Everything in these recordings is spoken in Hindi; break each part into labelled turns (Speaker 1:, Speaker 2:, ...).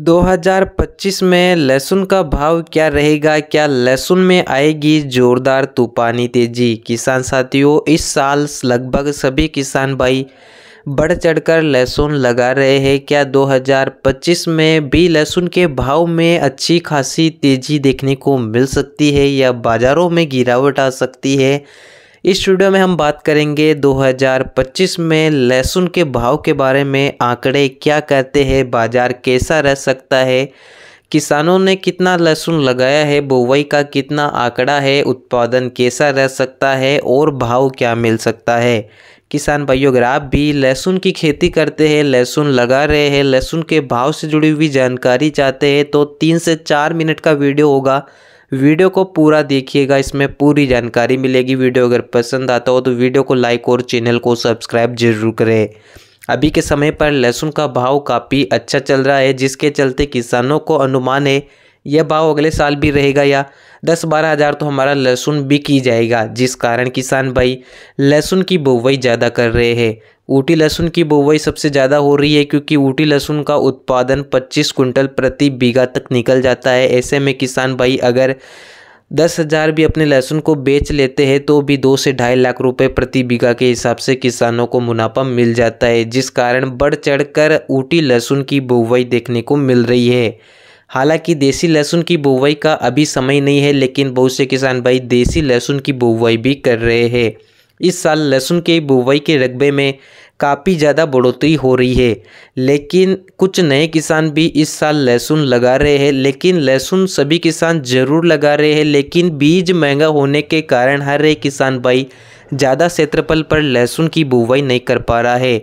Speaker 1: 2025 में लहसुन का भाव क्या रहेगा क्या लहसुन में आएगी जोरदार तूफानी तेजी किसान साथियों इस साल लगभग सभी किसान भाई बढ़ चढ़कर लहसुन लगा रहे हैं क्या 2025 में भी लहसुन के भाव में अच्छी खासी तेजी देखने को मिल सकती है या बाज़ारों में गिरावट आ सकती है इस वीडियो में हम बात करेंगे 2025 में लहसुन के भाव के बारे में आंकड़े क्या कहते हैं बाज़ार कैसा रह सकता है किसानों ने कितना लहसुन लगाया है बुवाई का कितना आंकड़ा है उत्पादन कैसा रह सकता है और भाव क्या मिल सकता है किसान भाइयों अगर आप भी लहसुन की खेती करते हैं लहसुन लगा रहे हैं लहसुन के भाव से जुड़ी हुई जानकारी चाहते हैं तो तीन से चार मिनट का वीडियो होगा वीडियो को पूरा देखिएगा इसमें पूरी जानकारी मिलेगी वीडियो अगर पसंद आता हो तो वीडियो को लाइक और चैनल को सब्सक्राइब जरूर करें अभी के समय पर लहसुन का भाव काफ़ी अच्छा चल रहा है जिसके चलते किसानों को अनुमान है यह भाव अगले साल भी रहेगा या दस बारह हज़ार तो हमारा लहसुन बिक ही जाएगा जिस कारण किसान भाई लहसुन की बुवाई ज़्यादा कर रहे हैं ऊटी लहसुन की बुवाई सबसे ज़्यादा हो रही है क्योंकि ऊटी लहसुन का उत्पादन 25 कुंटल प्रति बीघा तक निकल जाता है ऐसे में किसान भाई अगर दस हज़ार भी अपने लहसुन को बेच लेते हैं तो भी दो से ढाई लाख रुपए प्रति बीघा के हिसाब से किसानों को मुनाफा मिल जाता है जिस कारण बढ़ चढ़कर ऊटी लहसुन की बुवाई देखने को मिल रही है हालांकि देसी लहसुन की बुवाई का अभी समय नहीं है लेकिन बहुत से किसान भाई देसी लहसुन की बुवाई भी कर रहे हैं इस साल लहसुन के बुवाई के रकबे में काफ़ी ज़्यादा बढ़ोतरी हो रही है लेकिन कुछ नए किसान भी इस साल लहसुन लगा रहे हैं लेकिन लहसुन सभी किसान ज़रूर लगा रहे हैं लेकिन बीज महंगा होने के कारण हर एक किसान भाई ज़्यादा क्षेत्रफल पर लहसुन की बुवाई नहीं कर पा रहा है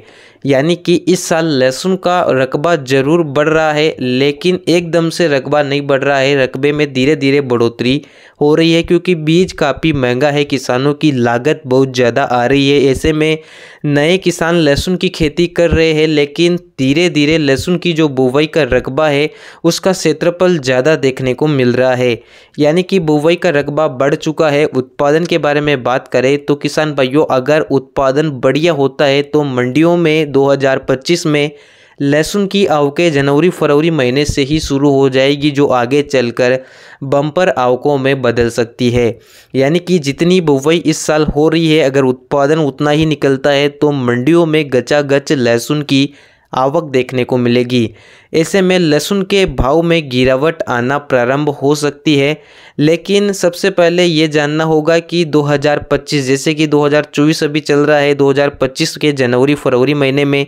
Speaker 1: यानी कि इस साल लहसुन का रकबा ज़रूर बढ़ रहा है लेकिन एकदम से रकबा नहीं बढ़ रहा है रकबे में धीरे धीरे बढ़ोतरी हो रही है क्योंकि बीज काफ़ी महंगा है किसानों की लागत बहुत ज़्यादा आ रही है ऐसे में नए किसान लहसुन की खेती कर रहे हैं लेकिन धीरे धीरे लहसुन की जो बुवाई का रकबा है उसका क्षेत्रफल ज़्यादा देखने को मिल रहा है यानी कि बुवाई का रकबा बढ़ चुका है उत्पादन के बारे में बात करें तो किसान भाइयों अगर उत्पादन बढ़िया होता है तो मंडियों में 2025 में लहसुन की आवकें जनवरी फरवरी महीने से ही शुरू हो जाएगी जो आगे चलकर बम्पर आवकों में बदल सकती है यानी कि जितनी बुवाई इस साल हो रही है अगर उत्पादन उतना ही निकलता है तो मंडियों में गचागच लहसुन की आवक देखने को मिलेगी ऐसे में लहसुन के भाव में गिरावट आना प्रारंभ हो सकती है लेकिन सबसे पहले ये जानना होगा कि 2025 जैसे कि 2024 अभी चल रहा है 2025 के जनवरी फरवरी महीने में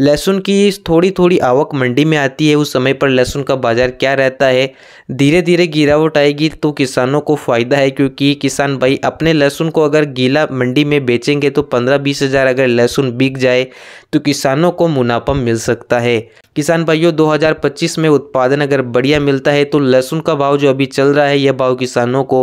Speaker 1: लहसुन की थोड़ी थोड़ी आवक मंडी में आती है उस समय पर लहसुन का बाज़ार क्या रहता है धीरे धीरे गिरावट आएगी तो किसानों को फ़ायदा है क्योंकि किसान भाई अपने लहसुन को अगर गीला मंडी में बेचेंगे तो पंद्रह बीस हज़ार अगर लहसुन बिक जाए तो किसानों को मुनाफा मिल सकता है किसान भाइयों 2025 में उत्पादन अगर बढ़िया मिलता है तो लहसुन का भाव जो अभी चल रहा है यह भाव किसानों को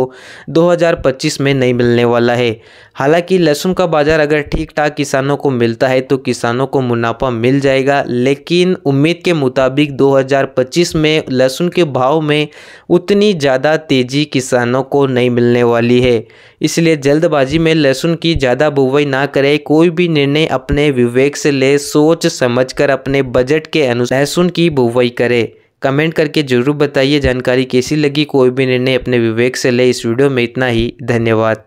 Speaker 1: 2025 में नहीं मिलने वाला है हालांकि लहसुन का बाज़ार अगर ठीक ठाक किसानों को मिलता है तो किसानों को मुनाफा मिल जाएगा लेकिन उम्मीद के मुताबिक 2025 में लहसुन के भाव में उतनी ज़्यादा तेज़ी किसानों को नहीं मिलने वाली है इसलिए जल्दबाजी में लहसुन की ज़्यादा बुवाई ना करें कोई भी निर्णय अपने विवेक से ले सोच समझ कर अपने बजट के अनुसार लहसुन की बुवाई करें कमेंट करके ज़रूर बताइए जानकारी कैसी लगी कोई भी निर्णय अपने विवेक से ले इस वीडियो में इतना ही धन्यवाद